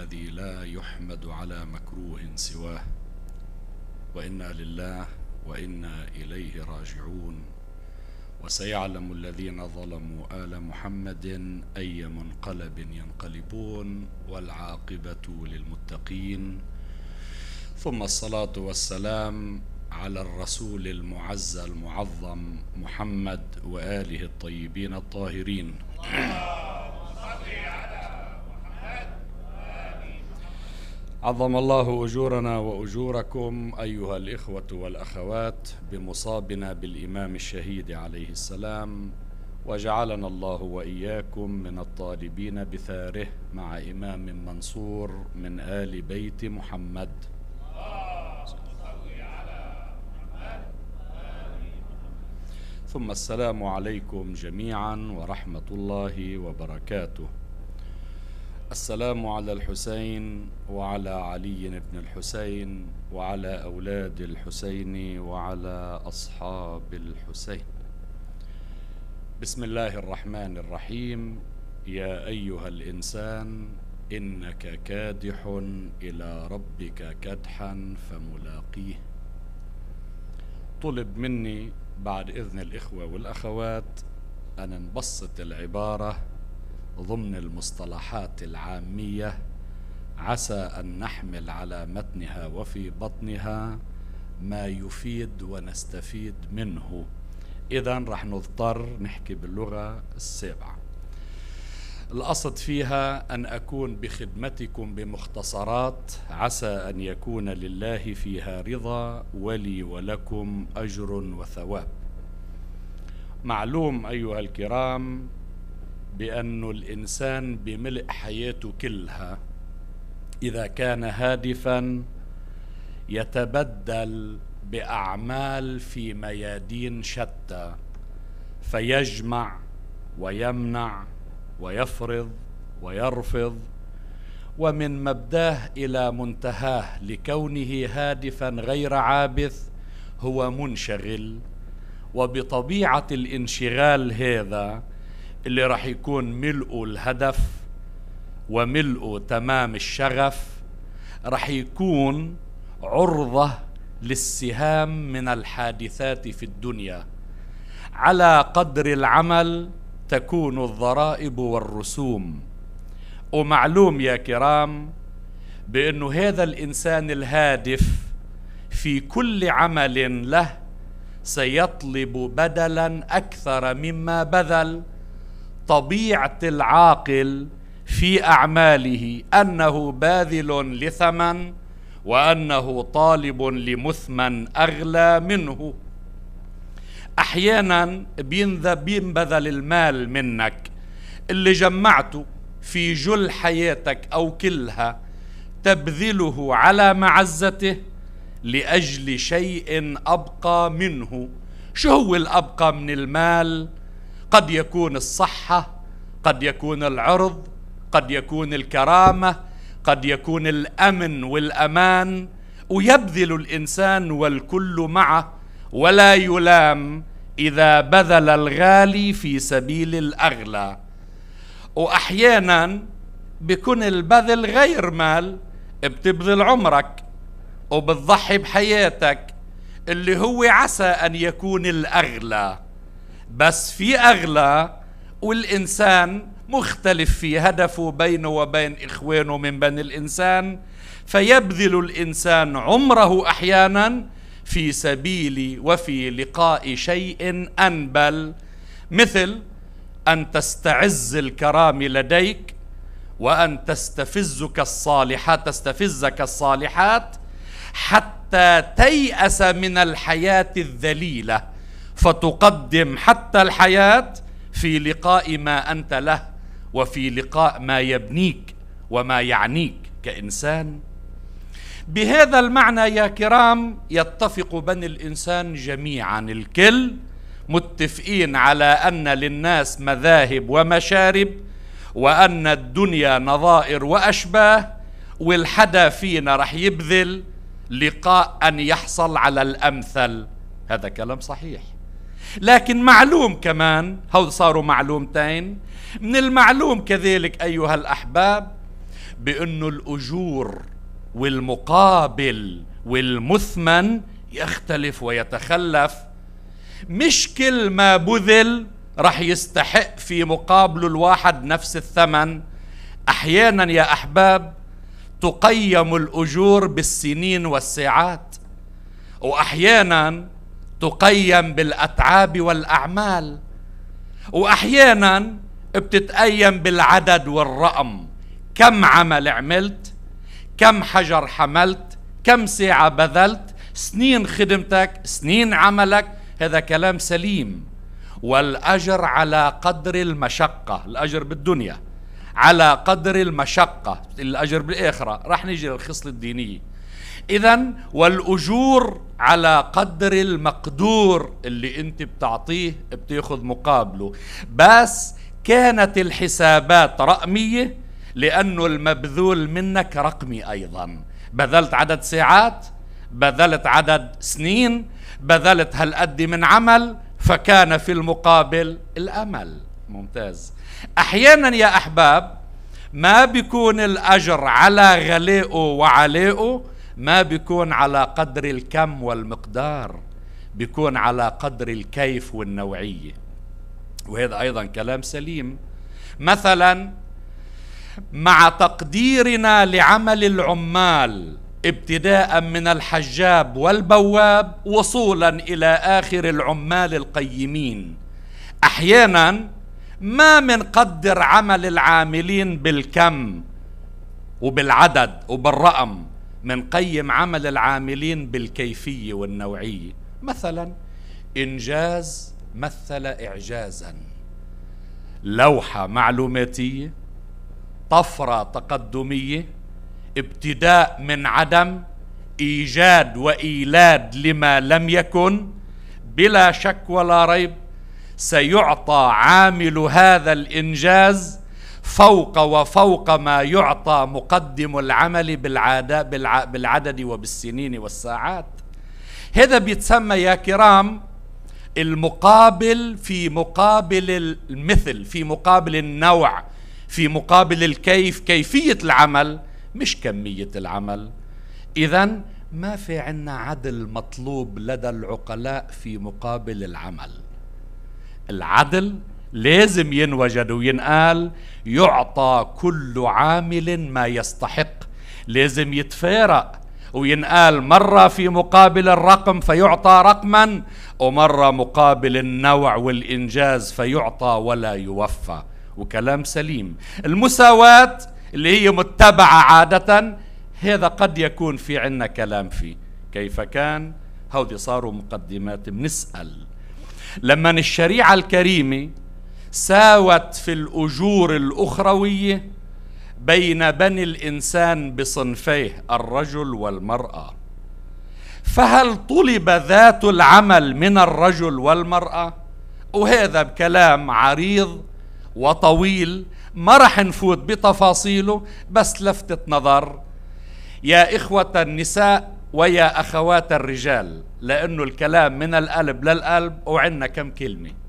الذي لا يحمد على مكروه سواه وإنا لله وإنا إليه راجعون وسيعلم الذين ظلموا آل محمد أي منقلب ينقلبون والعاقبة للمتقين ثم الصلاة والسلام على الرسول المعزى المعظم محمد وآله الطيبين الطاهرين عظم الله اجورنا واجوركم ايها الاخوه والاخوات بمصابنا بالامام الشهيد عليه السلام وجعلنا الله واياكم من الطالبين بثاره مع امام منصور من ال بيت محمد ثم السلام عليكم جميعا ورحمه الله وبركاته السلام على الحسين وعلى علي بن الحسين وعلى أولاد الحسين وعلى أصحاب الحسين بسم الله الرحمن الرحيم يا أيها الإنسان إنك كادح إلى ربك كدحا فملاقيه طلب مني بعد إذن الإخوة والأخوات أن انبسط العبارة ضمن المصطلحات العامية عسى أن نحمل على متنها وفي بطنها ما يفيد ونستفيد منه إذا رح نضطر نحكي باللغة السابعة القصد فيها أن أكون بخدمتكم بمختصرات عسى أن يكون لله فيها رضا ولي ولكم أجر وثواب معلوم أيها الكرام بأن الإنسان بملء حياته كلها إذا كان هادفا يتبدل بأعمال في ميادين شتى فيجمع ويمنع ويفرض ويرفض ومن مبداه الى منتهاه لكونه هادفا غير عابث هو منشغل وبطبيعه الانشغال هذا اللي راح يكون ملؤه الهدف وملؤه تمام الشغف راح يكون عرضه للسهام من الحادثات في الدنيا على قدر العمل تكون الضرائب والرسوم ومعلوم يا كرام بانه هذا الانسان الهادف في كل عمل له سيطلب بدلا اكثر مما بذل طبيعه العاقل في اعماله انه باذل لثمن وانه طالب لمثمن اغلى منه احيانا بينبذل المال منك اللي جمعته في جل حياتك او كلها تبذله على معزته لاجل شيء ابقى منه شو هو الابقى من المال قد يكون الصحة قد يكون العرض قد يكون الكرامة قد يكون الأمن والأمان ويبذل الإنسان والكل معه ولا يلام إذا بذل الغالي في سبيل الأغلى وأحيانا بكون البذل غير مال بتبذل عمرك وبتضحي بحياتك اللي هو عسى أن يكون الأغلى بس في أغلى والإنسان مختلف في هدفه بينه وبين إخوانه من بني الإنسان فيبذل الإنسان عمره أحيانا في سبيل وفي لقاء شيء أنبل مثل أن تستعز الكرام لديك وأن تستفزك الصالحات تستفزك الصالحات حتى تيأس من الحياة الذليلة فتقدم حتى الحياة في لقاء ما أنت له وفي لقاء ما يبنيك وما يعنيك كإنسان بهذا المعنى يا كرام يتفق بني الإنسان جميعا الكل متفقين على أن للناس مذاهب ومشارب وأن الدنيا نظائر وأشباه والحدا فينا رح يبذل لقاء أن يحصل على الأمثل هذا كلام صحيح لكن معلوم كمان هو صاروا معلومتين من المعلوم كذلك أيها الأحباب بأنه الأجور والمقابل والمثمن يختلف ويتخلف مش كل ما بذل رح يستحق في مقابل الواحد نفس الثمن احيانا يا احباب تقيم الاجور بالسنين والساعات واحيانا تقيم بالاتعاب والاعمال واحيانا بتتقيم بالعدد والرقم كم عمل عملت كم حجر حملت كم ساعه بذلت سنين خدمتك سنين عملك هذا كلام سليم والاجر على قدر المشقه الاجر بالدنيا على قدر المشقه الاجر بالاخره رح نيجي للخصله الدينيه اذا والاجور على قدر المقدور اللي انت بتعطيه بتاخذ مقابله بس كانت الحسابات رقمية لانه المبذول منك رقمي ايضا بذلت عدد ساعات بذلت عدد سنين بذلت هالقد من عمل فكان في المقابل الامل ممتاز احيانا يا احباب ما بيكون الاجر على غلائه وعلائه ما بيكون على قدر الكم والمقدار بيكون على قدر الكيف والنوعية وهذا أيضا كلام سليم مثلا مع تقديرنا لعمل العمال ابتداء من الحجاب والبواب وصولا إلى آخر العمال القيمين أحيانا ما منقدر عمل العاملين بالكم وبالعدد وبالرقم منقيم عمل العاملين بالكيفية والنوعية مثلا إنجاز مثل إعجازا لوحة معلوماتية طفرة تقدمية ابتداء من عدم إيجاد وإيلاد لما لم يكن بلا شك ولا ريب سيعطى عامل هذا الإنجاز فوق وفوق ما يعطى مقدم العمل بالعادة بالع... بالعدد وبالسنين والساعات هذا بيتسمى يا كرام المقابل في مقابل المثل في مقابل النوع في مقابل الكيف كيفية العمل مش كمية العمل إذا ما في عنا عدل مطلوب لدى العقلاء في مقابل العمل العدل لازم ينوجد وينقال يعطى كل عامل ما يستحق لازم يتفارق وينقال مرة في مقابل الرقم فيعطى رقما ومرة مقابل النوع والإنجاز فيعطى ولا يوفى وكلام سليم المساواة اللي هي متبعة عادة هذا قد يكون في عنا كلام فيه كيف كان هودي صاروا مقدمات بنسأل لما الشريعة الكريمة ساوت في الأجور الأخروية بين بني الإنسان بصنفيه الرجل والمرأة فهل طلب ذات العمل من الرجل والمرأة؟ وهذا بكلام عريض وطويل ما رح نفوت بتفاصيله بس لفتت نظر يا إخوة النساء ويا أخوات الرجال لأنه الكلام من القلب للقلب وعنا كم كلمة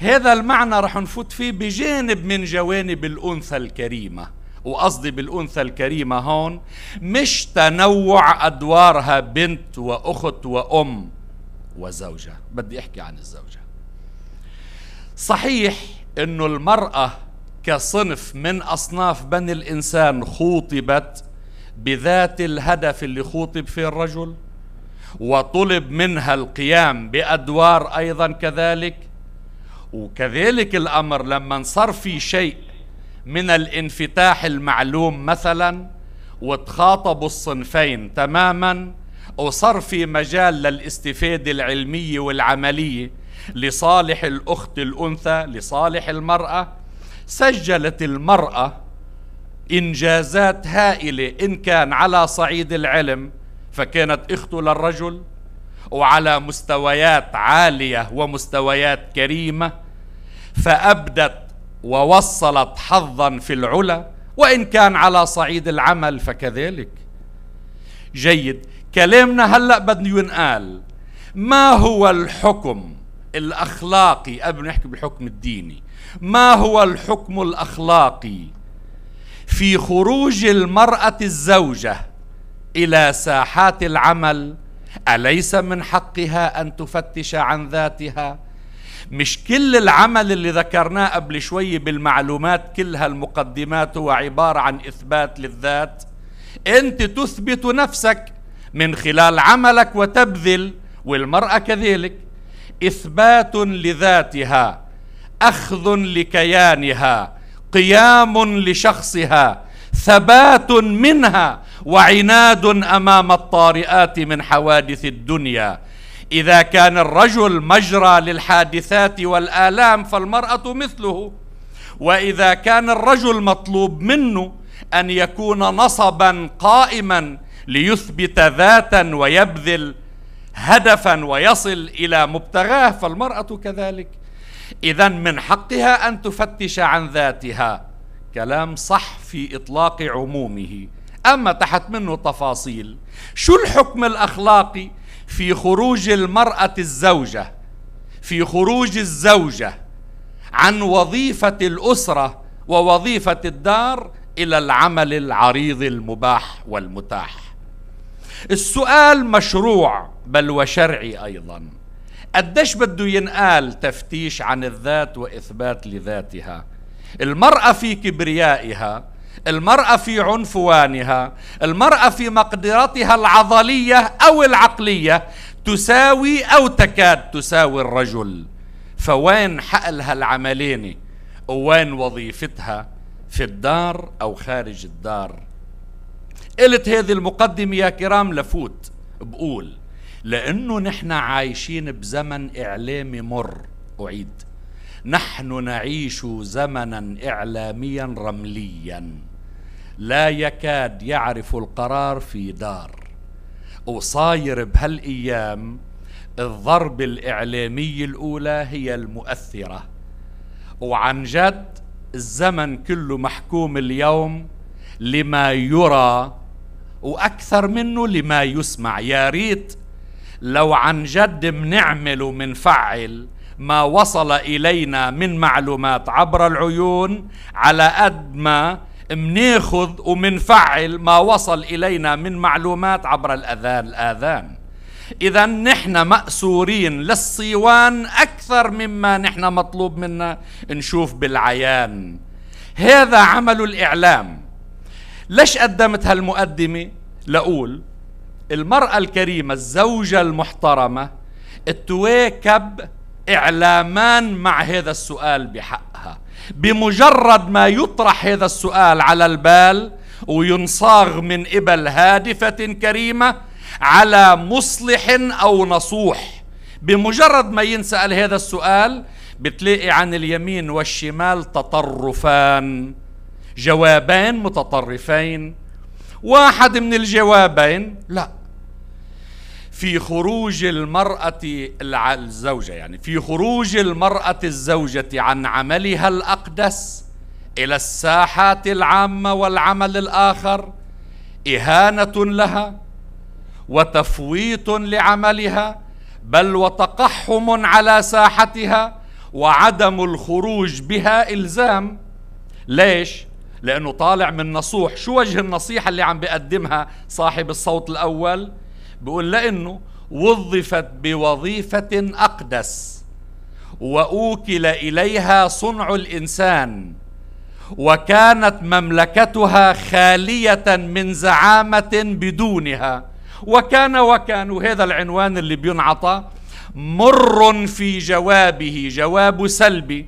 هذا المعنى رح نفوت فيه بجانب من جوانب الأنثى الكريمة وقصدي بالأنثى الكريمة هون مش تنوع أدوارها بنت وأخت وأم وزوجة بدي أحكي عن الزوجة صحيح أنه المرأة كصنف من أصناف بني الإنسان خوطبت بذات الهدف اللي خوطب فيه الرجل وطلب منها القيام بأدوار أيضا كذلك وكذلك الأمر لما صار في شيء من الانفتاح المعلوم مثلا وتخاطبوا الصنفين تماما وصار في مجال للاستفادة العلمية والعملية لصالح الأخت الأنثى لصالح المرأة سجلت المرأة إنجازات هائلة إن كان على صعيد العلم فكانت إخته للرجل وعلى مستويات عاليه ومستويات كريمه فابدت ووصلت حظا في العلا وان كان على صعيد العمل فكذلك جيد كلامنا هلا بدنا ينقال ما هو الحكم الاخلاقي قبل نحكي بالحكم الديني ما هو الحكم الاخلاقي في خروج المراه الزوجه الى ساحات العمل أليس من حقها أن تفتش عن ذاتها؟ مش كل العمل اللي ذكرناه قبل شوي بالمعلومات كلها المقدمات هو عبارة عن إثبات للذات أنت تثبت نفسك من خلال عملك وتبذل والمرأة كذلك إثبات لذاتها أخذ لكيانها قيام لشخصها ثبات منها وعناد امام الطارئات من حوادث الدنيا اذا كان الرجل مجرى للحادثات والالام فالمراه مثله واذا كان الرجل مطلوب منه ان يكون نصبا قائما ليثبت ذاتا ويبذل هدفا ويصل الى مبتغاه فالمراه كذلك اذا من حقها ان تفتش عن ذاتها كلام صح في اطلاق عمومه أما تحت منه تفاصيل شو الحكم الأخلاقي في خروج المرأة الزوجة في خروج الزوجة عن وظيفة الأسرة ووظيفة الدار إلى العمل العريض المباح والمتاح السؤال مشروع بل وشرعي أيضا قديش بده ينقال تفتيش عن الذات وإثبات لذاتها المرأة في كبريائها المرأة في عنفوانها المرأة في مقدرتها العضلية أو العقلية تساوي أو تكاد تساوي الرجل فوين حقلها العملين وين وظيفتها في الدار أو خارج الدار قلت هذه المقدمة يا كرام لفوت بقول لأنه نحن عايشين بزمن إعلامي مر أعيد نحن نعيش زمنا إعلاميا رمليا لا يكاد يعرف القرار في دار وصاير بهالايام الضرب الاعلاميه الاولى هي المؤثره وعن جد الزمن كله محكوم اليوم لما يرى واكثر منه لما يسمع يا ريت لو عن جد منعمل ومنفعل ما وصل الينا من معلومات عبر العيون على قد ما مناخذ ومنفعل ما وصل إلينا من معلومات عبر الأذان الآذان إذا نحن مأسورين للصيوان أكثر مما نحن مطلوب منا نشوف بالعيان هذا عمل الإعلام ليش قدمت هالمقدمة؟ لأقول المرأة الكريمة الزوجة المحترمة تواكب إعلامان مع هذا السؤال بحقها بمجرد ما يطرح هذا السؤال على البال وينصاغ من قبل هادفة كريمة على مصلح أو نصوح بمجرد ما ينسأل هذا السؤال بتلاقي عن اليمين والشمال تطرفان جوابين متطرفين واحد من الجوابين لا في خروج المرأة الزوجة يعني في خروج المرأة الزوجة عن عملها الأقدس إلى الساحات العامة والعمل الآخر إهانة لها وتفويت لعملها بل وتقحم على ساحتها وعدم الخروج بها إلزام ليش؟ لأنه طالع من نصوح شو وجه النصيحة اللي عم بيقدمها صاحب الصوت الأول؟ بيقول لأنه وظفت بوظيفة أقدس وأوكل إليها صنع الإنسان وكانت مملكتها خالية من زعامة بدونها وكان وكان هذا العنوان اللي بينعطى مر في جوابه جواب سلبي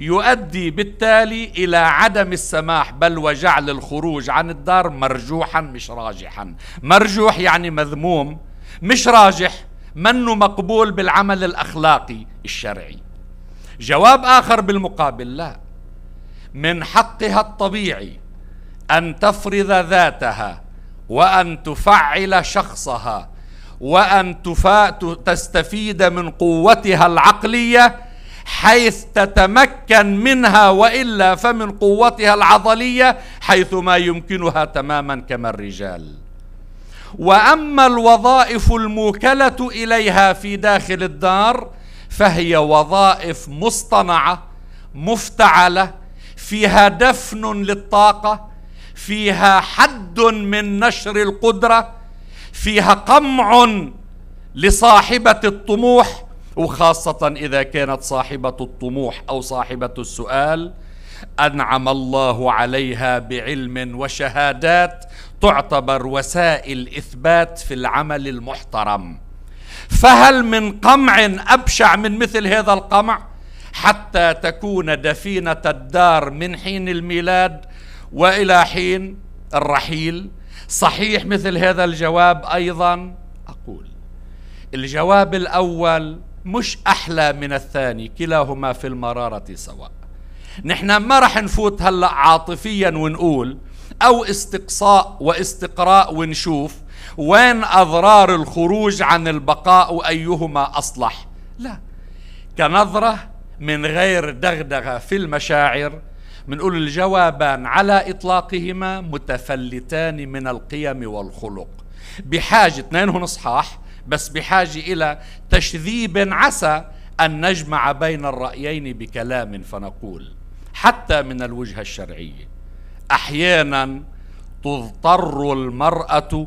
يؤدي بالتالي الى عدم السماح بل وجعل الخروج عن الدار مرجوحا مش راجحا مرجوح يعني مذموم مش راجح منه مقبول بالعمل الاخلاقي الشرعي جواب اخر بالمقابل لا من حقها الطبيعي ان تفرض ذاتها وان تفعل شخصها وان تفا... تستفيد من قوتها العقليه حيث تتمكن منها والا فمن قوتها العضليه حيث ما يمكنها تماما كما الرجال واما الوظائف الموكله اليها في داخل الدار فهي وظائف مصطنعه مفتعله فيها دفن للطاقه فيها حد من نشر القدره فيها قمع لصاحبه الطموح وخاصة إذا كانت صاحبة الطموح أو صاحبة السؤال أنعم الله عليها بعلم وشهادات تعتبر وسائل إثبات في العمل المحترم فهل من قمع أبشع من مثل هذا القمع حتى تكون دفينة الدار من حين الميلاد وإلى حين الرحيل صحيح مثل هذا الجواب أيضا أقول الجواب الأول مش أحلى من الثاني كلاهما في المرارة سواء نحن ما رح نفوت هلأ عاطفيا ونقول أو استقصاء واستقراء ونشوف وين أضرار الخروج عن البقاء وأيهما أصلح لا كنظرة من غير دغدغة في المشاعر بنقول الجوابان على إطلاقهما متفلتان من القيم والخلق بحاجة اثنينهم صحاح بس بحاجة إلى تشذيب عسى أن نجمع بين الرأيين بكلام فنقول حتى من الوجهة الشرعية أحيانا تضطر المرأة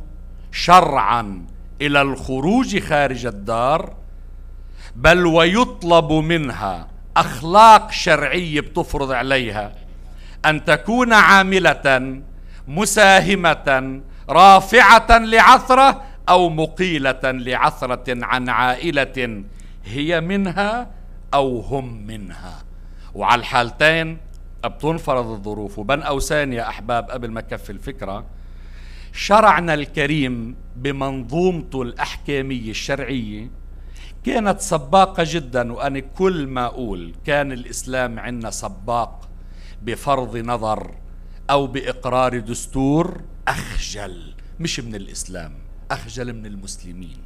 شرعا إلى الخروج خارج الدار بل ويطلب منها أخلاق شرعية بتفرض عليها أن تكون عاملة مساهمة رافعة لعثرة أو مقيلة لعثرة عن عائلة هي منها أو هم منها وعلى الحالتين بتنفرض الظروف وبن أوسان يا أحباب قبل ما كفي الفكرة شرعنا الكريم بمنظومته الأحكامية الشرعية كانت سباقة جدا وأنا كل ما أقول كان الإسلام عندنا سباق بفرض نظر أو بإقرار دستور أخجل مش من الإسلام أخجل من المسلمين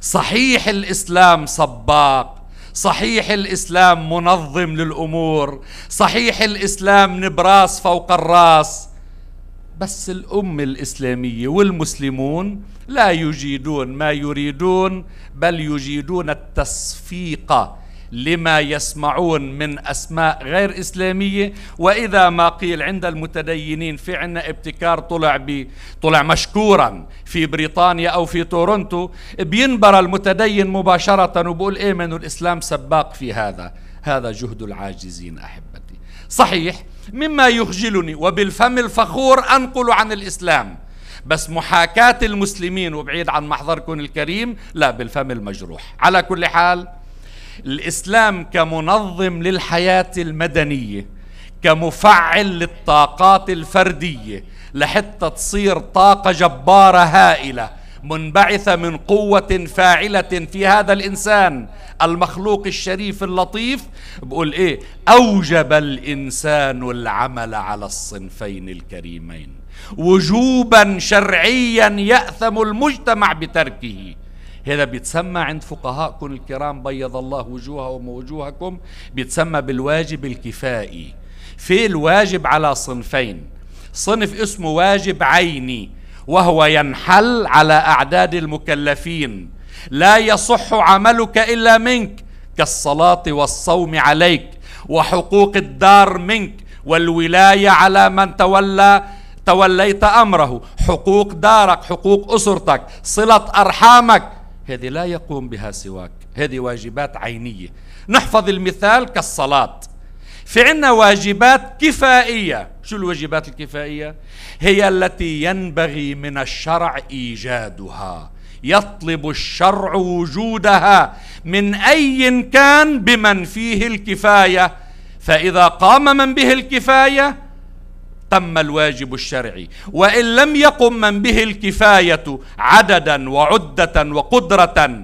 صحيح الإسلام صباق صحيح الإسلام منظم للأمور صحيح الإسلام نبراس فوق الراس بس الأمة الإسلامية والمسلمون لا يجيدون ما يريدون بل يجيدون التصفيق لما يسمعون من أسماء غير إسلامية وإذا ما قيل عند المتدينين في عنا ابتكار طلع بي طلع مشكورا في بريطانيا أو في تورونتو بينبر المتدين مباشرة وبقول إيه من الإسلام سباق في هذا هذا جهد العاجزين أحبتي صحيح مما يخجلني وبالفم الفخور أنقل عن الإسلام بس محاكاة المسلمين وبعيد عن محضركم الكريم لا بالفم المجروح على كل حال الاسلام كمنظم للحياه المدنيه كمفعل للطاقات الفرديه لحتى تصير طاقه جباره هائله منبعثه من قوه فاعله في هذا الانسان المخلوق الشريف اللطيف بقول ايه اوجب الانسان العمل على الصنفين الكريمين وجوبا شرعيا ياثم المجتمع بتركه هذا بيتسمى عند فقهاءكم الكرام بيض الله وجوههم ووجوهكم بيتسمى بالواجب الكفائي في الواجب على صنفين صنف اسمه واجب عيني وهو ينحل على أعداد المكلفين لا يصح عملك إلا منك كالصلاة والصوم عليك وحقوق الدار منك والولاية على من تولى توليت امره حقوق دارك حقوق اسرتك صله ارحامك هذه لا يقوم بها سواك هذه واجبات عينية نحفظ المثال كالصلاة في عنا واجبات كفائية شو الواجبات الكفائية؟ هي التي ينبغي من الشرع إيجادها يطلب الشرع وجودها من أي كان بمن فيه الكفاية فإذا قام من به الكفاية تم الواجب الشرعي وان لم يقم من به الكفايه عددا وعده وقدره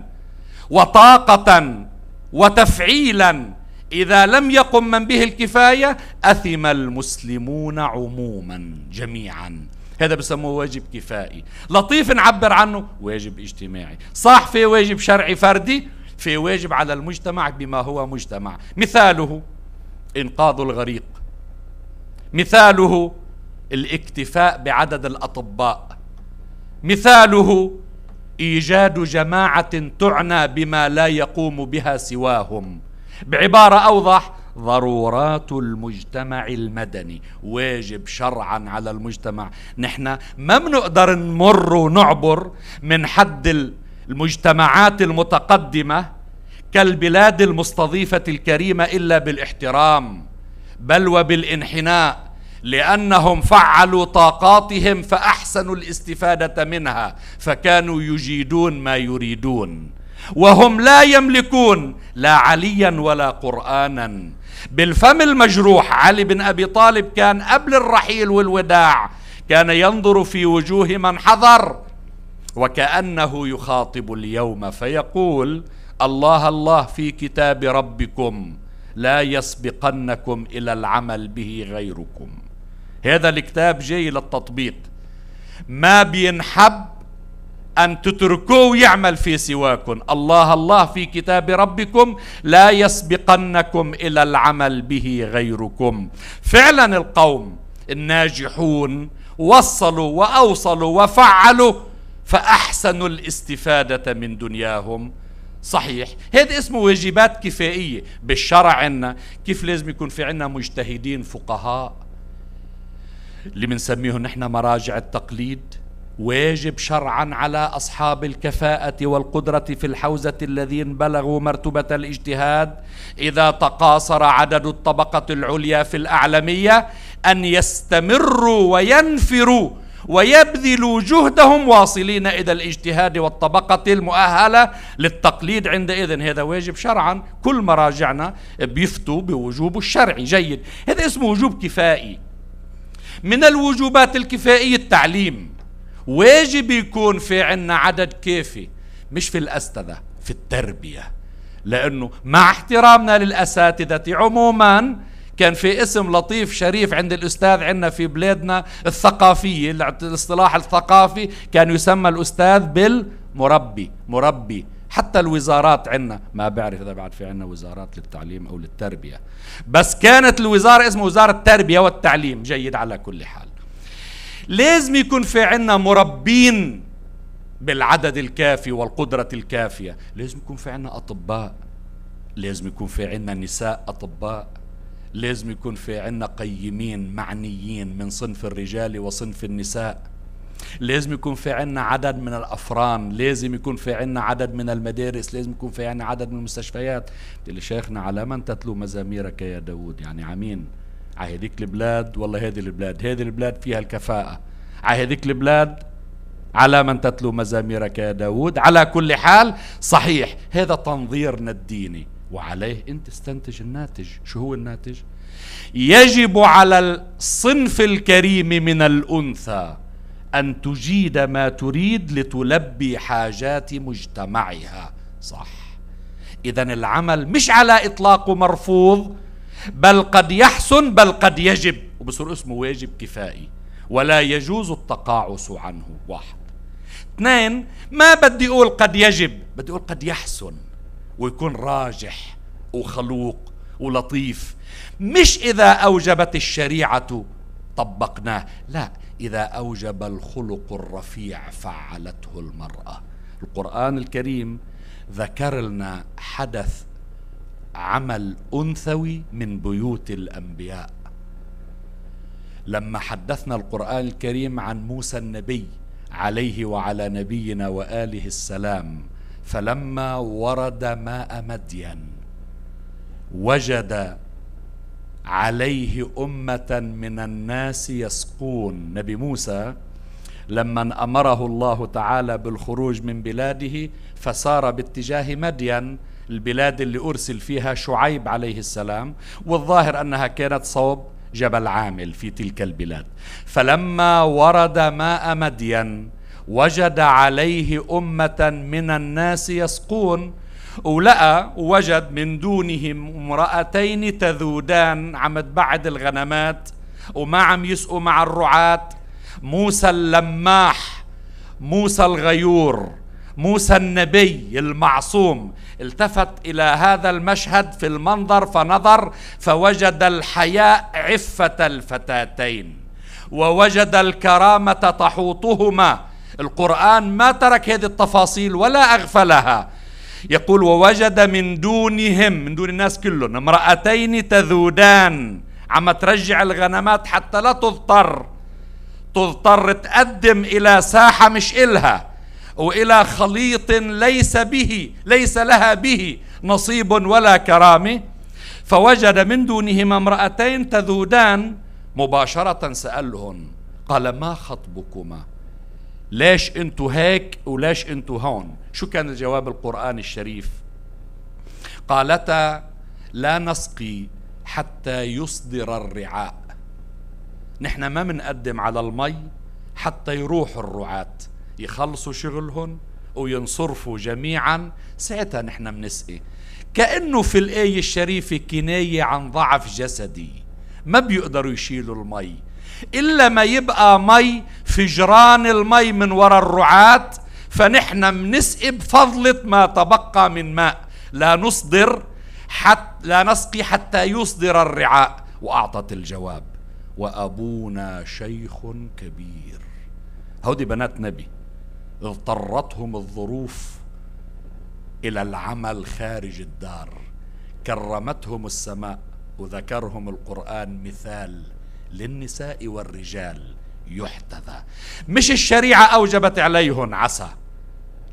وطاقه وتفعيلا اذا لم يقم من به الكفايه اثم المسلمون عموما جميعا هذا بسموه واجب كفائي لطيف نعبر عنه واجب اجتماعي صح في واجب شرعي فردي في واجب على المجتمع بما هو مجتمع مثاله انقاذ الغريق مثاله الاكتفاء بعدد الاطباء مثاله ايجاد جماعه تعنى بما لا يقوم بها سواهم بعباره اوضح ضرورات المجتمع المدني واجب شرعا على المجتمع نحن ما بنقدر نمر ونعبر من حد المجتمعات المتقدمه كالبلاد المستضيفه الكريمه الا بالاحترام بل وبالانحناء لانهم فعلوا طاقاتهم فاحسنوا الاستفاده منها فكانوا يجيدون ما يريدون وهم لا يملكون لا عليا ولا قرانا بالفم المجروح علي بن ابي طالب كان قبل الرحيل والوداع كان ينظر في وجوه من حضر وكانه يخاطب اليوم فيقول الله الله في كتاب ربكم لا يسبقنكم إلى العمل به غيركم هذا الكتاب جاي للتطبيق ما بينحب أن تتركوه يعمل في سواكم الله الله في كتاب ربكم لا يسبقنكم إلى العمل به غيركم فعلا القوم الناجحون وصلوا وأوصلوا وفعلوا فأحسنوا الاستفادة من دنياهم صحيح هذا اسمه واجبات كفائية بالشرع عنا كيف لازم يكون في عنا مجتهدين فقهاء اللي بنسميهم نحن مراجع التقليد واجب شرعا على أصحاب الكفاءة والقدرة في الحوزة الذين بلغوا مرتبة الاجتهاد إذا تقاصر عدد الطبقة العليا في الأعلمية أن يستمروا وينفروا ويبذلوا جهدهم واصلين إلى الاجتهاد والطبقة المؤهلة للتقليد عندئذ هذا واجب شرعا كل مراجعنا بيفتوا بوجوبه الشرعي جيد هذا اسمه وجوب كفائي من الوجوبات الكفائية التعليم واجب يكون في عنا عدد كافي مش في الأستاذة في التربية لأنه مع احترامنا للأساتذة عموما كان في اسم لطيف شريف عند الأستاذ عندنا في بلادنا الثقافية الاصطلاح الثقافي كان يسمى الأستاذ بالمربي مربي حتى الوزارات عندنا ما بعرف إذا بعد في عندنا وزارات للتعليم أو للتربية بس كانت الوزارة اسمها وزارة التربية والتعليم جيد على كل حال لازم يكون في عندنا مربين بالعدد الكافي والقدرة الكافية لازم يكون في عندنا أطباء لازم يكون في عندنا نساء أطباء لازم يكون في عنا قيمين معنيين من صنف الرجال وصنف النساء لازم يكون في عنا عدد من الأفران لازم يكون في عنا عدد من المدارس لازم يكون في عنا عدد من المستشفيات اللي شيخنا على من تتلو مزاميرك يا داود يعني عمين هذيك البلاد والله هذه البلاد هذه البلاد فيها الكفاءة هذيك البلاد على من تتلو مزاميرك يا داود على كل حال صحيح هذا تنظيرنا الديني وعليه أنت استنتج الناتج شو هو الناتج؟ يجب على الصنف الكريم من الأنثى أن تجيد ما تريد لتلبي حاجات مجتمعها صح إذا العمل مش على إطلاقه مرفوض بل قد يحسن بل قد يجب وبصير اسمه واجب كفائي ولا يجوز التقاعس عنه واحد اثنين ما بدي أقول قد يجب بدي أقول قد يحسن ويكون راجح وخلوق ولطيف مش إذا أوجبت الشريعة طبقناه لا إذا أوجب الخلق الرفيع فعلته المرأة القرآن الكريم ذكر لنا حدث عمل أنثوي من بيوت الأنبياء لما حدثنا القرآن الكريم عن موسى النبي عليه وعلى نبينا وآله السلام فلما ورد ماء مدين وجد عليه أمة من الناس يسقون نبي موسى لما أمره الله تعالى بالخروج من بلاده فسار باتجاه مدين البلاد اللي أرسل فيها شعيب عليه السلام والظاهر أنها كانت صوب جبل عامل في تلك البلاد فلما ورد ماء مدين وجد عليه أمة من الناس يسقون ولقى وجد من دونهم امرأتين تذودان عم تبعد الغنمات وما عم يسقوا مع الرعاة موسى اللماح موسى الغيور موسى النبي المعصوم التفت الى هذا المشهد في المنظر فنظر فوجد الحياء عفه الفتاتين ووجد الكرامه تحوطهما القرآن ما ترك هذه التفاصيل ولا أغفلها يقول ووجد من دونهم من دون الناس كلهم امرأتين تذودان عم ترجع الغنمات حتى لا تضطر تضطر تقدم إلى ساحة مش إلها وإلى خليط ليس به ليس لها به نصيب ولا كرامة فوجد من دونهما امرأتين تذودان مباشرة سألهن قال ما خطبكما ليش انتوا هيك وليش انتوا هون شو كان الجواب القرآن الشريف قالتا لا نسقي حتى يصدر الرعاء نحن ما بنقدم على المي حتى يروح الرعاة يخلصوا شغلهم وينصرفوا جميعا ساعتها نحن بنسقي كأنه في الآية الشريفة كناية عن ضعف جسدي ما بيقدروا يشيلوا المي إلا ما يبقى مي في جران المي من وراء الرعاة فنحن بنسقي فضلة ما تبقى من ماء لا نصدر حتى لا نسقي حتى يصدر الرعاء وأعطت الجواب وأبونا شيخ كبير هودي بنات نبي اضطرتهم الظروف إلى العمل خارج الدار كرمتهم السماء وذكرهم القرآن مثال للنساء والرجال يحتذى مش الشريعة أوجبت عليهن عسى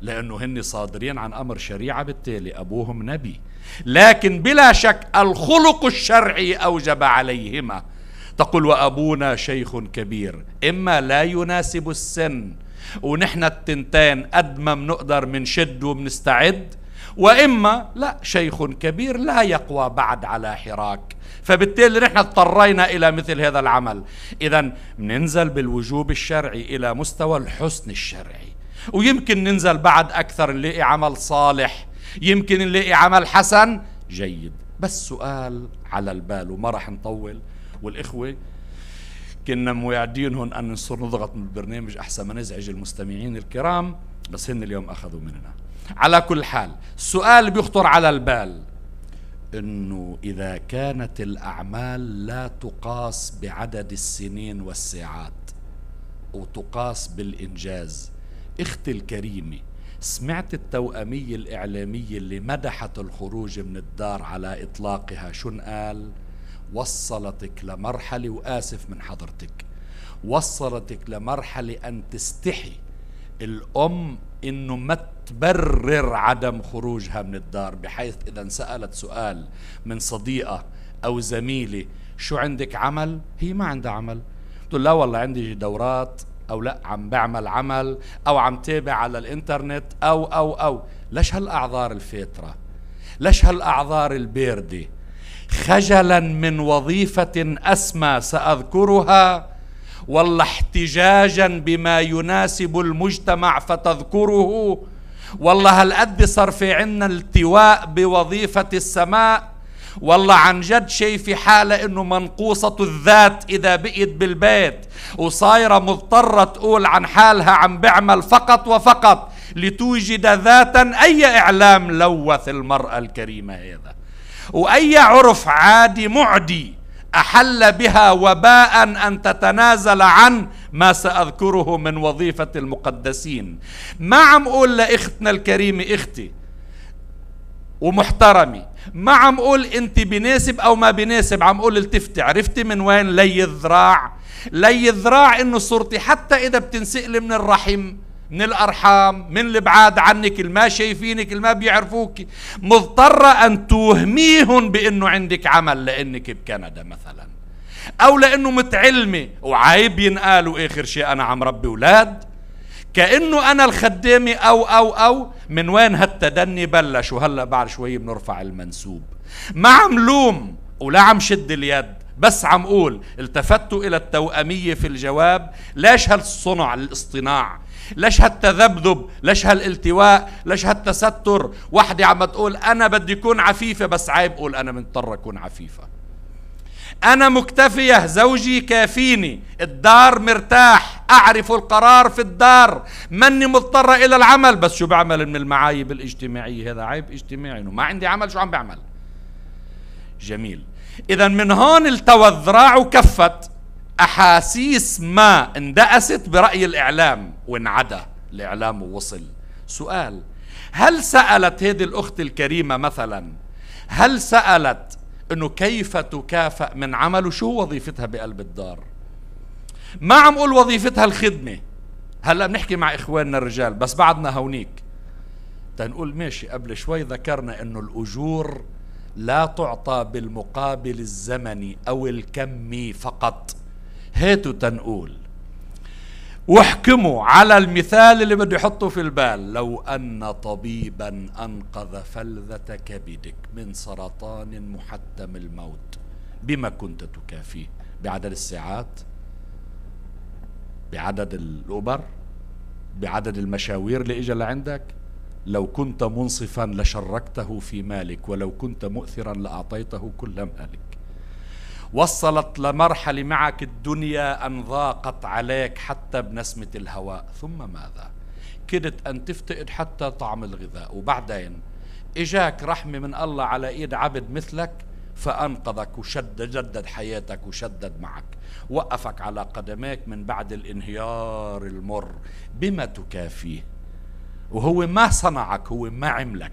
لأنه هن صادرين عن أمر شريعة بالتالي أبوهم نبي لكن بلا شك الخلق الشرعي أوجب عليهما تقول وأبونا شيخ كبير إما لا يناسب السن ونحن التنتين قد ما بنقدر منشد وبنستعد وإما لا شيخ كبير لا يقوى بعد على حراك فبالتالي نحن اضطرينا إلى مثل هذا العمل إذا ننزل بالوجوب الشرعي إلى مستوى الحسن الشرعي ويمكن ننزل بعد أكثر نلاقي عمل صالح يمكن نلاقي عمل حسن جيد بس سؤال على البال وما راح نطول والإخوة كنا مواعدينهم أن نصير نضغط من البرنامج أحسن ما نزعج المستمعين الكرام بس هن اليوم أخذوا مننا على كل حال سؤال بيخطر على البال انه اذا كانت الاعمال لا تقاس بعدد السنين والساعات وتقاس بالانجاز اختي الكريمه سمعت التوأمية الإعلامية اللي مدحت الخروج من الدار على إطلاقها شن قال وصلتك لمرحلة وآسف من حضرتك وصلتك لمرحلة أن تستحي الأم أنه ما تبرر عدم خروجها من الدار بحيث إذا سألت سؤال من صديقة أو زميلة شو عندك عمل؟ هي ما عندها عمل بتقول لا والله عندي دورات أو لا عم بعمل عمل أو عم تابع على الإنترنت أو أو أو ليش هالأعذار الفاترة؟ ليش هالأعذار الباردة؟ خجلا من وظيفة أسمى سأذكرها والله احتجاجا بما يناسب المجتمع فتذكره والله هالقد صار في عنا التواء بوظيفة السماء والله عن جد شيء في حالة انه منقوصة الذات اذا بقيت بالبيت وصايرة مضطرة تقول عن حالها عم بعمل فقط وفقط لتوجد ذاتا اي اعلام لوث المرأة الكريمة هذا واي عرف عادي معدي احل بها وباء ان تتنازل عن ما ساذكره من وظيفه المقدسين ما عم اقول لاختنا الكريمه اختي ومحترمي ما عم اقول انت بناسب او ما بناسب عم اقول التفتي عرفتي من وين لي الذراع لي الذراع انه صورتي حتى اذا بتنسئلي من الرحم من الأرحام من البعاد عنك اللي ما شايفينك اللي ما بيعرفوك مضطرة أن توهميهم بأنه عندك عمل لأنك بكندا مثلا أو لأنه متعلمة وعيب ينقالوا آخر شيء أنا عم ربي أولاد كأنه أنا الخدامة أو أو أو من وين هالتدني بلش وهلأ بعد شوي بنرفع المنسوب ما عم لوم ولا عم شد اليد بس عم قول التفتوا إلى التوأمية في الجواب ليش هالصنع الاصطناع ليش هالتذبذب ليش هالالتواء ليش هالتستر وحدة عم تقول أنا بدي أكون عفيفة بس عيب أقول أنا مضطرة أكون عفيفة أنا مكتفية زوجي كافيني الدار مرتاح أعرف القرار في الدار مني مضطرة إلى العمل بس شو بعمل من المعايب الاجتماعية هذا عيب اجتماعي إنه ما عندي عمل شو عم بعمل جميل إذا من هون التوى الذراع كفت أحاسيس ما اندأست برأي الإعلام وانعدى الإعلام ووصل سؤال هل سألت هذه الأخت الكريمة مثلا هل سألت أنه كيف تكافأ من عمله شو وظيفتها بقلب الدار ما عم قول وظيفتها الخدمة هلا بنحكي مع إخواننا الرجال بس بعدنا هونيك تنقول ماشي قبل شوي ذكرنا أنه الأجور لا تعطى بالمقابل الزمني أو الكمي فقط هاتوا تنقول واحكموا على المثال اللي بده يحطه في البال لو أن طبيبا أنقذ فلذة كبدك من سرطان محتم الموت بما كنت تكافيه بعدد الساعات بعدد الأوبر بعدد المشاوير اللي إجا لعندك لو كنت منصفا لشركته في مالك ولو كنت مؤثرا لأعطيته كل مالك وصلت لمرحلة معك الدنيا أن ضاقت عليك حتى بنسمة الهواء ثم ماذا؟ كدت أن تفتقد حتى طعم الغذاء وبعدين إجاك رحمة من الله على إيد عبد مثلك فأنقذك وشد جدد حياتك وشدد معك وقفك على قدميك من بعد الانهيار المر بما تكافيه وهو ما صنعك هو ما عملك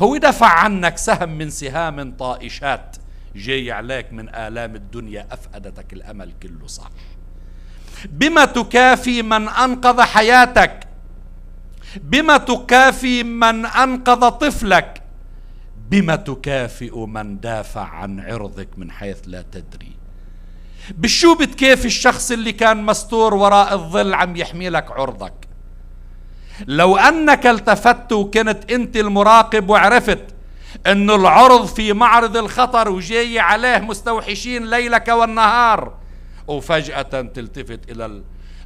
هو دفع عنك سهم من سهام طائشات جاي عليك من آلام الدنيا أفقدتك الأمل كله صح بما تكافي من أنقذ حياتك بما تكافي من أنقذ طفلك بما تكافئ من دافع عن عرضك من حيث لا تدري بشو بتكافي الشخص اللي كان مستور وراء الظل عم يحمي لك عرضك لو أنك التفت وكنت أنت المراقب وعرفت انه العرض في معرض الخطر وجاي عليه مستوحشين ليلك والنهار وفجأة تلتفت الى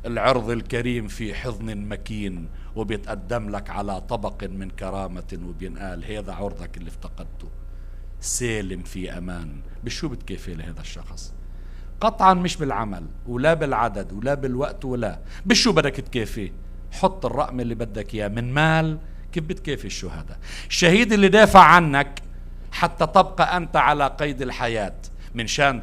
العرض الكريم في حضن مكين وبيتقدم لك على طبق من كرامة وبينقال هذا عرضك اللي افتقدته سالم في امان بشو بتكافي لهذا الشخص قطعا مش بالعمل ولا بالعدد ولا بالوقت ولا بشو بدك تكافي حط الرقم اللي بدك اياه من مال كيف بتكافي الشهداء الشهيد اللي دافع عنك حتى تبقى أنت على قيد الحياة من شان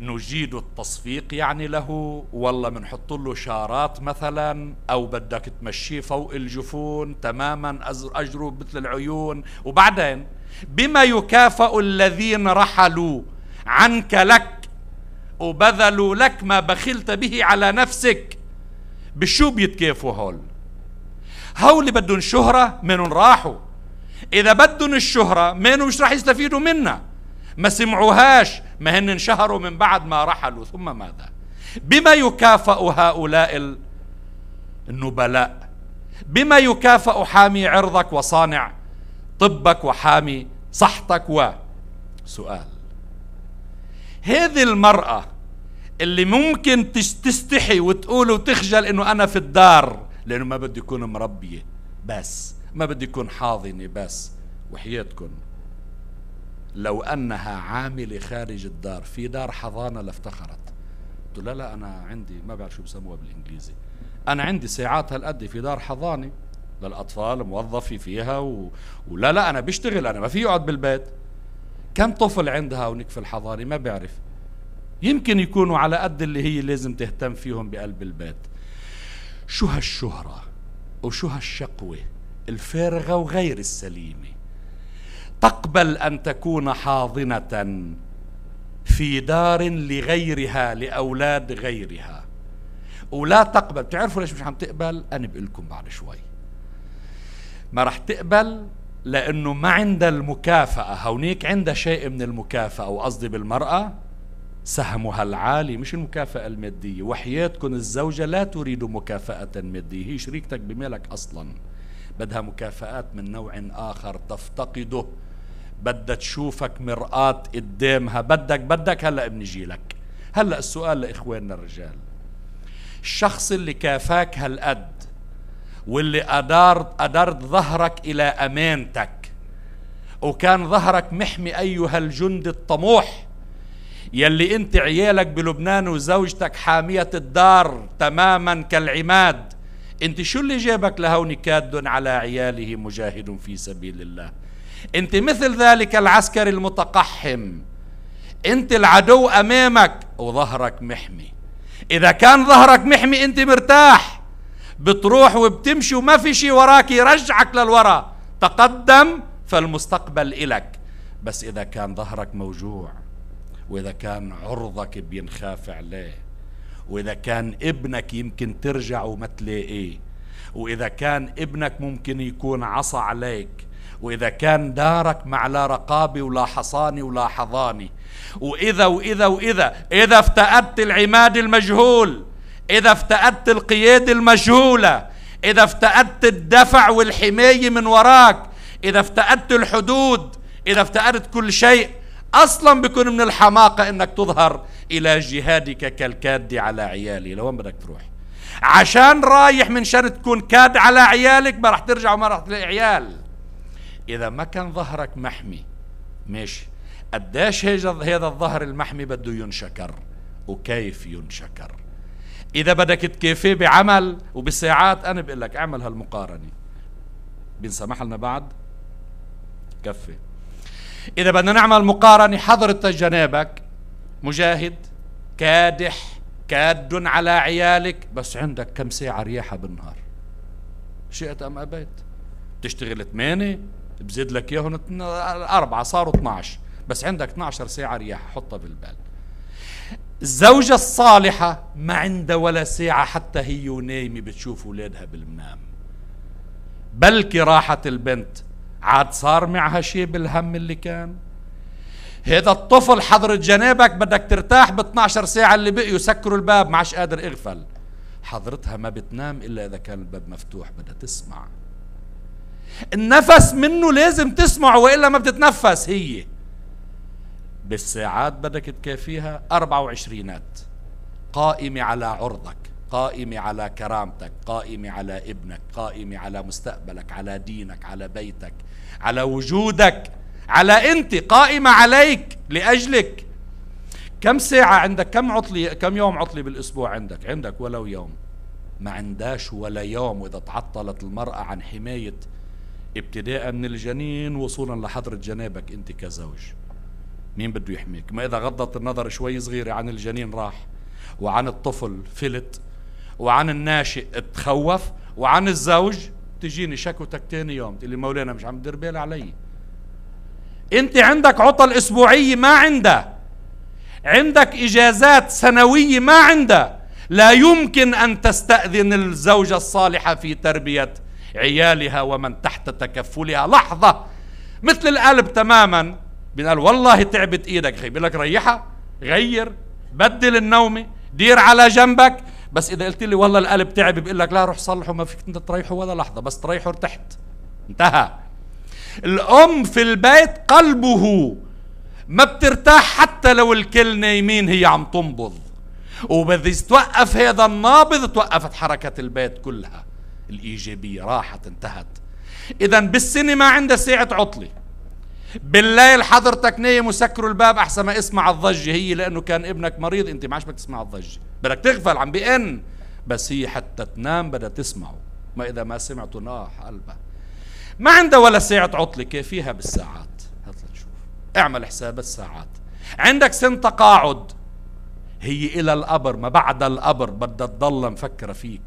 نجيد التصفيق يعني له والله بنحط له شارات مثلا او بدك تمشيه فوق الجفون تماما اجره مثل العيون وبعدين بما يكافأ الذين رحلوا عنك لك وبذلوا لك ما بخلت به على نفسك بشو بيتكافوا هول هو اللي بدهم الشهرة منهم راحوا إذا بدهم الشهرة منهم مش راح يستفيدوا منا ما سمعوهاش ما هن انشهروا من بعد ما رحلوا ثم ماذا بما يكافأ هؤلاء النبلاء بما يكافأ حامي عرضك وصانع طبك وحامي صحتك و سؤال هذه المرأة اللي ممكن تستحي وتقول وتخجل انه انا في الدار لأنه ما بده يكون مربية بس ما بده يكون حاضنة بس وحياتكم لو أنها عاملة خارج الدار في دار حضانة لافتخرت قلت له لا لا أنا عندي ما بعرف شو بسموها بالإنجليزي أنا عندي ساعات هالقد في دار حضانة للأطفال موظفي فيها و... ولا لا أنا بشتغل أنا ما في يقعد بالبيت كم طفل عندها هونيك في الحضانة ما بعرف يمكن يكونوا على قد اللي هي لازم تهتم فيهم بقلب البيت شو هالشهرة وشو هالشقوة الفارغة وغير السليمة تقبل أن تكون حاضنة في دار لغيرها لأولاد غيرها ولا تقبل بتعرفوا ليش مش عم تقبل أنا بقول لكم بعد شوي ما رح تقبل لأنه ما عندها المكافأة هونيك عندها شيء من المكافأة وقصدي بالمرأة سهمها العالي مش المكافأة المادية وحياتكم الزوجة لا تريد مكافأة مادية هي شريكتك بمالك أصلا بدها مكافآت من نوع آخر تفتقده بدها تشوفك مرآة قدامها بدك بدك هلأ لك هلأ السؤال لإخواننا الرجال الشخص اللي كافاك هالقد واللي أدار أدرت ظهرك إلى أمانتك وكان ظهرك محمي أيها الجند الطموح يلي انت عيالك بلبنان وزوجتك حامية الدار تماما كالعماد انت شو اللي جابك لهون كاد على عياله مجاهد في سبيل الله انت مثل ذلك العسكري المتقحم انت العدو امامك وظهرك محمي اذا كان ظهرك محمي انت مرتاح بتروح وبتمشي وما في شي وراك يرجعك للورا تقدم فالمستقبل إلك بس إذا كان ظهرك موجوع وإذا كان عرضك بينخاف عليه وإذا كان ابنك يمكن ترجع وما تلاقيه وإذا كان ابنك ممكن يكون عصى عليك وإذا كان دارك مع لا رقابة ولا حصاني ولا حضاني وإذا وإذا وإذا إذا افتقدت العماد المجهول إذا افتقدت القيادة المجهولة إذا افتقدت الدفع والحماية من وراك إذا افتقدت الحدود إذا افتقدت كل شيء اصلا بيكون من الحماقه انك تظهر الى جهادك كالكاد على عيالي لوين بدك تروح عشان رايح من شان تكون كاد على عيالك ما راح ترجع وما راح تلاقي عيال اذا ما كان ظهرك محمي مش قديش هذا الظهر المحمي بده ينشكر وكيف ينشكر اذا بدك تكيفيه بعمل وبساعات انا بقول لك اعمل هالمقارنه بنسمح لنا بعد كفي إذا بدنا نعمل مقارنة حضرة جنابك مجاهد كادح كاد على عيالك بس عندك كم ساعة رياحة بالنهار شئت أم أبيت تشتغل ثمانية بزيد لك اياهم أربعة صاروا 12 بس عندك 12 ساعة رياحة حطها بالبال الزوجة الصالحة ما عندها ولا ساعة حتى هي ونايمة بتشوف أولادها بالمنام بلكي راحت البنت عاد صار معها شيء بالهم اللي كان هذا الطفل حضرة جنابك بدك ترتاح ب 12 ساعة اللي بقيوا سكروا الباب ما عادش قادر اغفل حضرتها ما بتنام إلا إذا كان الباب مفتوح بدها تسمع النفس منه لازم تسمع وإلا ما بتتنفس هي بالساعات بدك تكافيها 24 وعشرينات قائمة على عرضك قائمة على كرامتك قائمة على ابنك قائمة على مستقبلك على دينك على بيتك على وجودك على انت قائمة عليك لأجلك كم ساعة عندك كم عطلي كم يوم عطلي بالأسبوع عندك عندك ولو يوم ما عندهاش ولا يوم وإذا تعطلت المرأة عن حماية ابتداء من الجنين وصولا لحضرة جنابك أنت كزوج مين بده يحميك ما إذا غضت النظر شوي صغيرة عن الجنين راح وعن الطفل فلت وعن الناشئ تخوف وعن الزوج تجيني شكوتك تاني يوم تقول لي مولانا مش عم تدير بال علي انت عندك عطل اسبوعيه ما عندها عندك اجازات سنويه ما عندها لا يمكن ان تستاذن الزوجه الصالحه في تربيه عيالها ومن تحت تكفلها لحظه مثل القلب تماما بنقول والله تعبت ايدك خي لك ريحها غير بدل النومه دير على جنبك بس اذا قلت لي والله القلب تعب بقول لك لا روح صلحه ما فيك انت تريحه ولا لحظه بس تريحه ارتحت انتهى الام في البيت قلبه ما بترتاح حتى لو الكل نايمين هي عم تنبض وبدي توقف هذا النابض توقفت حركه البيت كلها الايجابيه راحت انتهت اذا بالسينما عندها ساعه عطله بالليل حضرتك نايم وسكروا الباب احسن ما اسمع الضجه هي لانه كان ابنك مريض انت ما عادش بدك تسمع الضجه بدك تغفل عم بيقن بس هي حتى تنام بدها تسمعه ما إذا ما سمعته ناح قلبه ما عندها ولا ساعة عطلة كيفيها بالساعات هات لنشوف اعمل حساب الساعات عندك سن تقاعد هي إلى القبر ما بعد القبر بدها تضل مفكرة فيك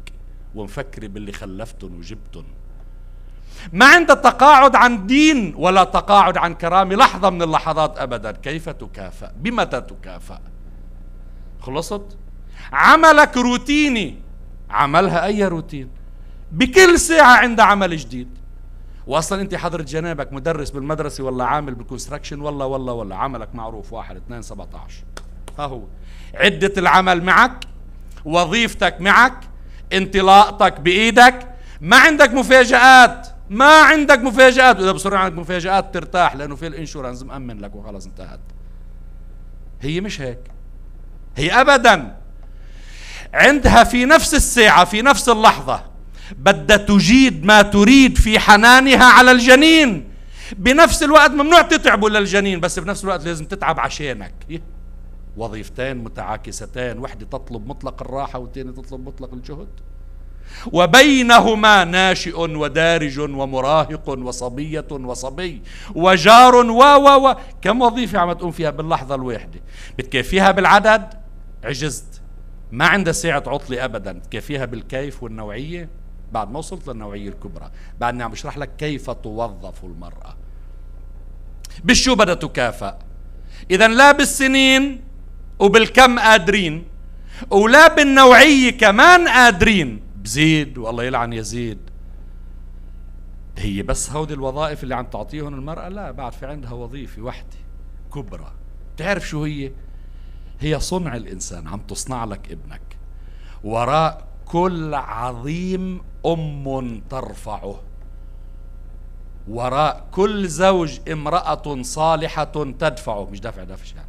ومفكرة باللي خلفتن وجبتن ما عندها تقاعد عن دين ولا تقاعد عن كرامة لحظة من اللحظات أبدا كيف تكافأ بمتى تكافأ خلصت عملك روتيني عملها أي روتين بكل ساعة عندها عمل جديد واصلا انت حضرة جنابك مدرس بالمدرسة ولا عامل بالكونستراكشن ولا ولا ولا عملك معروف واحد اثنين 17 ها هو عدة العمل معك وظيفتك معك انطلاقتك بايدك ما عندك مفاجآت ما عندك مفاجآت واذا بصير عندك مفاجآت ترتاح لانه في الانشورنس مأمن لك وخلص انتهت هي مش هيك هي ابدا عندها في نفس الساعة في نفس اللحظة بدها تجيد ما تريد في حنانها على الجنين بنفس الوقت ممنوع تتعبوا للجنين بس بنفس الوقت لازم تتعب عشانك إيه؟ وظيفتين متعاكستان واحدة تطلب مطلق الراحة والثانية تطلب مطلق الجهد وبينهما ناشئ ودارج ومراهق وصبية وصبي وجار و و و كم وظيفة عم تقوم فيها باللحظة الواحدة بتكفيها بالعدد عجزت ما عندها ساعة عطلة أبدا كافيها بالكيف والنوعية بعد ما وصلت للنوعية الكبرى بعدني عم بشرح لك كيف توظف المرأة بشو بدها تكافأ إذا لا بالسنين وبالكم قادرين ولا بالنوعية كمان قادرين بزيد والله يلعن يزيد هي بس هودي الوظائف اللي عم تعطيهم المرأة لا بعد في عندها وظيفة وحدة كبرى تعرف شو هي هي صنع الإنسان عم تصنع لك ابنك وراء كل عظيم أم ترفعه وراء كل زوج امرأة صالحة تدفعه مش دافع دفش يعني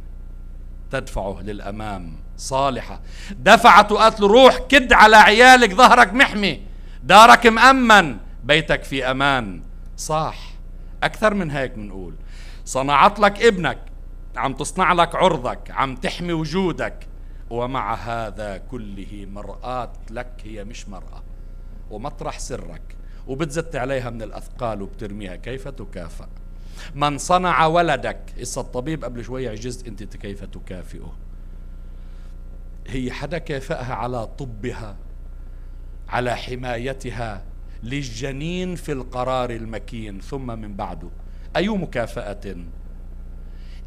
تدفعه للأمام صالحة دفعت وقالت له روح كد على عيالك ظهرك محمي دارك مأمن بيتك في أمان صح أكثر من هيك بنقول صنعت لك ابنك عم تصنع لك عرضك عم تحمي وجودك ومع هذا كله مرآة لك هي مش مرأة ومطرح سرك وبتزت عليها من الأثقال وبترميها كيف تكافأ من صنع ولدك إسا الطبيب قبل شوية عجزت أنت كيف تكافئه هي حدا كافأها على طبها على حمايتها للجنين في القرار المكين ثم من بعده أي مكافأة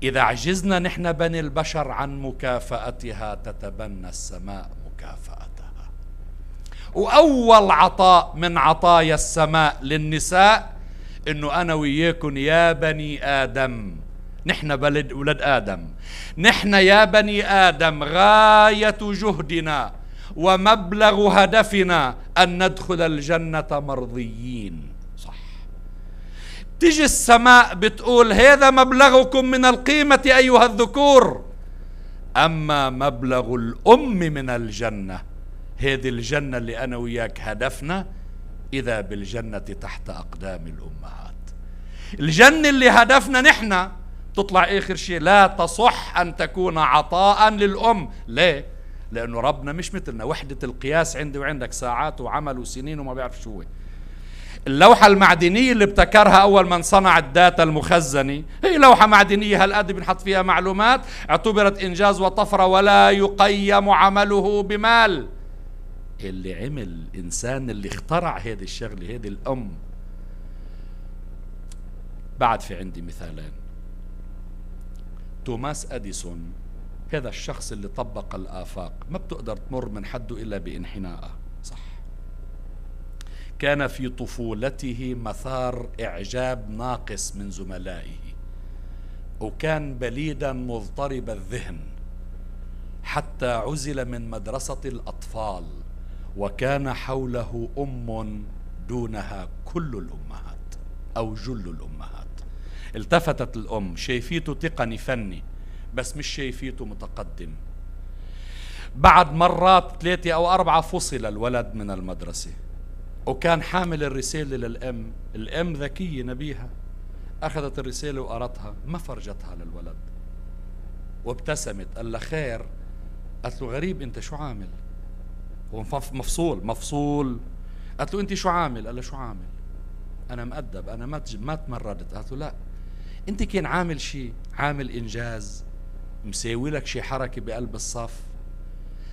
إذا عجزنا نحن بني البشر عن مكافأتها تتبنى السماء مكافأتها وأول عطاء من عطايا السماء للنساء إنه أنا وياكم يا بني آدم نحن بلد ولد آدم نحن يا بني آدم غاية جهدنا ومبلغ هدفنا أن ندخل الجنة مرضيين تجي السماء بتقول هذا مبلغكم من القيمة أيها الذكور أما مبلغ الأم من الجنة هذه الجنة اللي أنا وياك هدفنا إذا بالجنة تحت أقدام الأمهات الجنة اللي هدفنا نحن تطلع آخر شيء لا تصح أن تكون عطاء للأم ليه؟ لأنه ربنا مش مثلنا وحدة القياس عندي وعندك ساعات وعمل وسنين وما بيعرف شو هو اللوحة المعدنية اللي ابتكرها أول من صنع الداتا المخزنة هي لوحة معدنية هالقد بنحط فيها معلومات اعتبرت إنجاز وطفرة ولا يقيم عمله بمال اللي عمل الإنسان اللي اخترع هذه الشغلة هذه الأم بعد في عندي مثالان توماس أديسون هذا الشخص اللي طبق الآفاق ما بتقدر تمر من حده إلا بانحنائه كان في طفولته مثار اعجاب ناقص من زملائه وكان بليدا مضطرب الذهن حتى عزل من مدرسه الاطفال وكان حوله ام دونها كل الامهات او جل الامهات التفتت الام شايفيته تقني فني بس مش شايفيته متقدم بعد مرات ثلاثه او اربعه فصل الولد من المدرسه وكان حامل الرسالة للأم الأم ذكية نبيهة أخذت الرسالة وقرتها ما فرجتها للولد وابتسمت قال لها خير قالت له غريب أنت شو عامل هو مفصول مفصول قالت له أنت شو عامل قال لها شو عامل أنا مؤدب أنا ما ما تمردت قالت له لا أنت كان عامل شيء عامل إنجاز مساوي لك شيء حركة بقلب الصف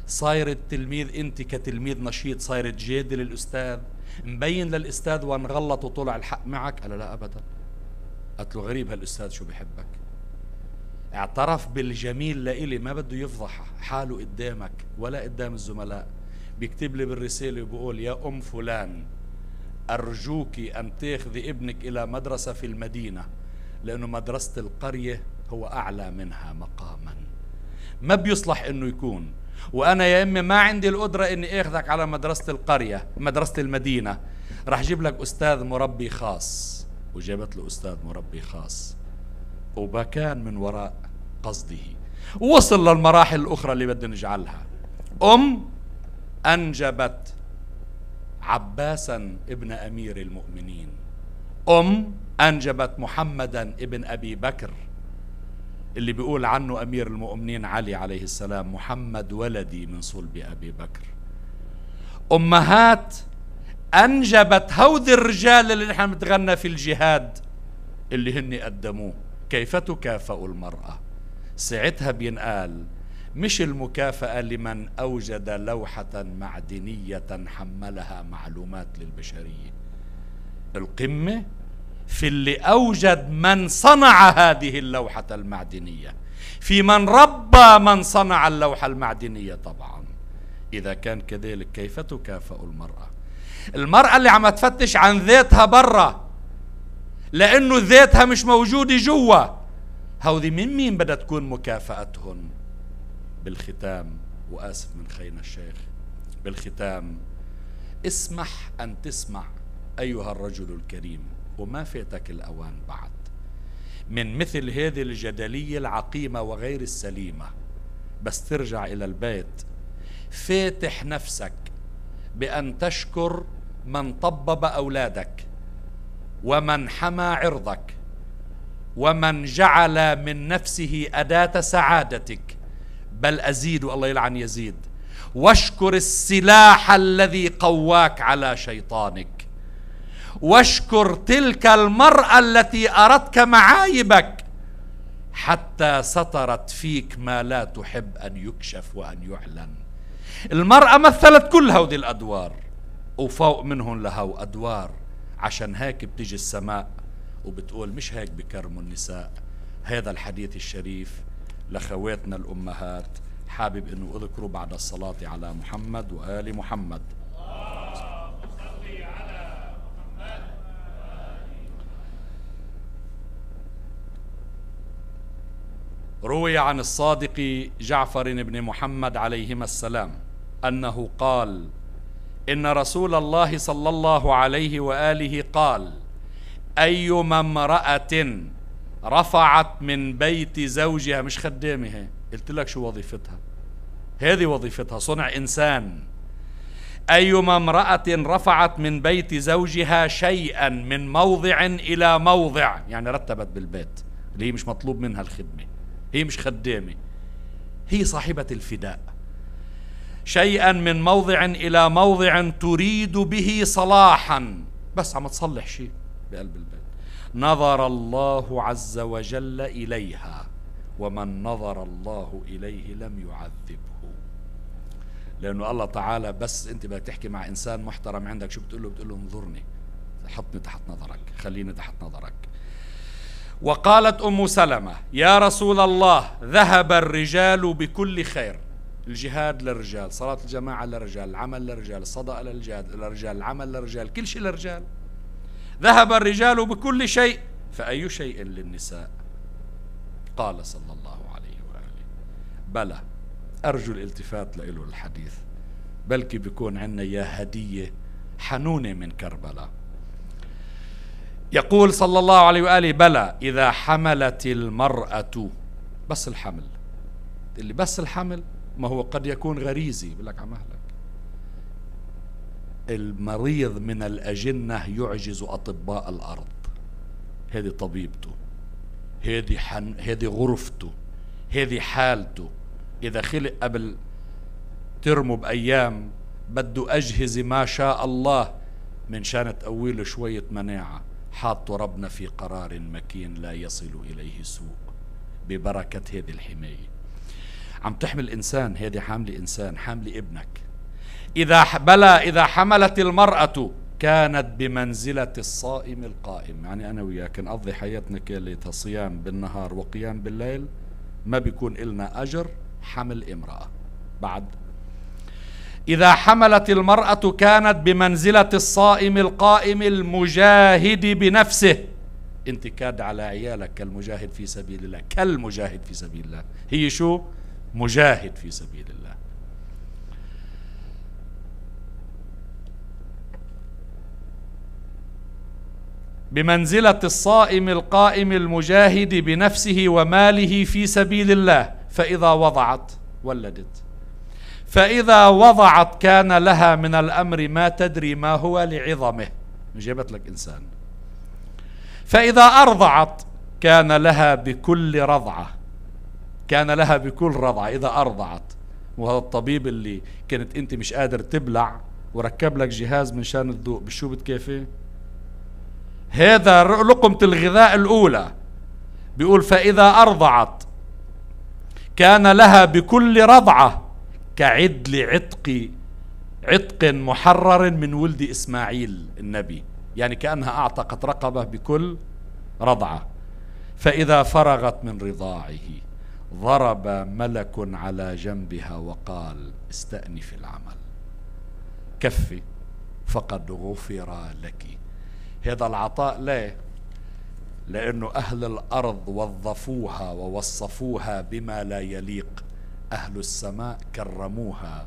صاير التلميذ أنت كتلميذ نشيط صاير تجادل الأستاذ مبين للاستاذ وان غلط وطلع الحق معك قال له لا ابدا قلت له غريب هالاستاذ شو بحبك اعترف بالجميل لإلي ما بده يفضح حاله قدامك ولا قدام الزملاء بيكتب لي بالرسالة وبقول يا أم فلان أرجوك أن تاخذي ابنك إلى مدرسة في المدينة لأنه مدرسة القرية هو أعلى منها مقاما ما بيصلح أنه يكون وانا يا امي ما عندي القدره اني اخذك على مدرسه القريه مدرسه المدينه راح اجيب لك استاذ مربي خاص وجابت له استاذ مربي خاص وبكان من وراء قصده وصل للمراحل الاخرى اللي بدنا نجعلها ام انجبت عباسا ابن امير المؤمنين ام انجبت محمدا ابن ابي بكر اللي بيقول عنه أمير المؤمنين علي عليه السلام محمد ولدي من صلب أبي بكر أمهات أنجبت هوذي الرجال اللي نحن بنتغنى في الجهاد اللي هن قدموه كيف تكافأ المرأة ساعتها بينقال مش المكافأة لمن أوجد لوحة معدنية حملها معلومات للبشرية القمة في اللي أوجد من صنع هذه اللوحة المعدنية في من ربى من صنع اللوحة المعدنية طبعا إذا كان كذلك كيف تكافأ المرأة المرأة اللي عم تفتش عن ذاتها برا لأنه ذاتها مش موجودة جوا هودي من مين بدها تكون مكافأتهم بالختام وآسف من خينا الشيخ بالختام اسمح أن تسمع أيها الرجل الكريم وما فاتك الأوان بعد من مثل هذه الجدلية العقيمة وغير السليمة بس ترجع إلى البيت فاتح نفسك بأن تشكر من طبب أولادك ومن حمى عرضك ومن جعل من نفسه أداة سعادتك بل أزيد الله يلعن يزيد واشكر السلاح الذي قواك على شيطانك واشكر تلك المرأة التي أردتك معايبك حتى سترت فيك ما لا تحب أن يكشف وأن يعلن المرأة مثلت كل هودي الأدوار وفوق منهم لهو أدوار عشان هيك بتجي السماء وبتقول مش هيك بكرموا النساء هذا الحديث الشريف لخواتنا الأمهات حابب أنه أذكره بعد الصلاة على محمد وآل محمد روي عن الصادق جعفر بن محمد عليهما السلام انه قال ان رسول الله صلى الله عليه واله قال ايما امراه رفعت من بيت زوجها مش خدامها قلت لك شو وظيفتها هذه وظيفتها صنع انسان ايما امراه رفعت من بيت زوجها شيئا من موضع الى موضع يعني رتبت بالبيت اللي هي مش مطلوب منها الخدمه هي مش خدامة هي صاحبة الفداء شيئا من موضع إلى موضع تريد به صلاحا بس عم تصلح شيء بقلب البيت نظر الله عز وجل إليها ومن نظر الله إليه لم يعذبه لأنه الله تعالى بس أنت بدك تحكي مع إنسان محترم عندك شو بتقول له بتقول له انظرني حطني تحت نظرك خليني تحت نظرك وقالت ام سلمه يا رسول الله ذهب الرجال بكل خير الجهاد للرجال صلاة الجماعة للرجال العمل للرجال الصدقة للرجال للرجال العمل للرجال كل شيء للرجال ذهب الرجال بكل شيء فأي شيء للنساء قال صلى الله عليه وآله بلى أرجو الالتفات لإله الحديث بلكي بيكون عندنا يا هدية حنونة من كربلاء يقول صلى الله عليه وآله بلى إذا حملت المرأة بس الحمل اللي بس الحمل ما هو قد يكون غريزي بقول لك عمهلك المريض من الأجنة يعجز أطباء الأرض هذه طبيبته هذه هذه غرفته هذه حالته إذا خلق قبل ترمو بأيام بده أجهزة ما شاء الله من شان تقوي له شوية مناعة حاط ربنا في قرار مكين لا يصل إليه سوء ببركة هذه الحماية عم تحمل إنسان هذه حامل إنسان حامل ابنك إذا بلى إذا حملت المرأة كانت بمنزلة الصائم القائم يعني أنا وياك نقضي حياتنا كلها صيام بالنهار وقيام بالليل ما بيكون إلنا أجر حمل امرأة بعد إذا حملت المرأة كانت بمنزلة الصائم القائم المجاهد بنفسه أنت كاد على عيالك كالمجاهد في سبيل الله كالمجاهد في سبيل الله هي شو مجاهد في سبيل الله بمنزلة الصائم القائم المجاهد بنفسه وماله في سبيل الله فإذا وضعت ولدت فإذا وضعت كان لها من الأمر ما تدري ما هو لعظمه جابت لك إنسان فإذا أرضعت كان لها بكل رضعة كان لها بكل رضعة إذا أرضعت وهذا الطبيب اللي كانت أنت مش قادر تبلع وركب لك جهاز من شان الضوء بشو بتكافي هذا لقمة الغذاء الأولى بيقول فإذا أرضعت كان لها بكل رضعة كعدل عتق عتق محرر من ولد إسماعيل النبي يعني كأنها أعتقت رقبة بكل رضعة فإذا فرغت من رضاعه ضرب ملك على جنبها وقال استأنف العمل كفي فقد غفر لك هذا العطاء ليه لأنه أهل الأرض وظفوها ووصفوها بما لا يليق أهل السماء كرموها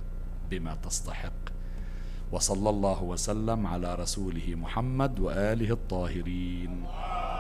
بما تستحق وصلى الله وسلم على رسوله محمد وآله الطاهرين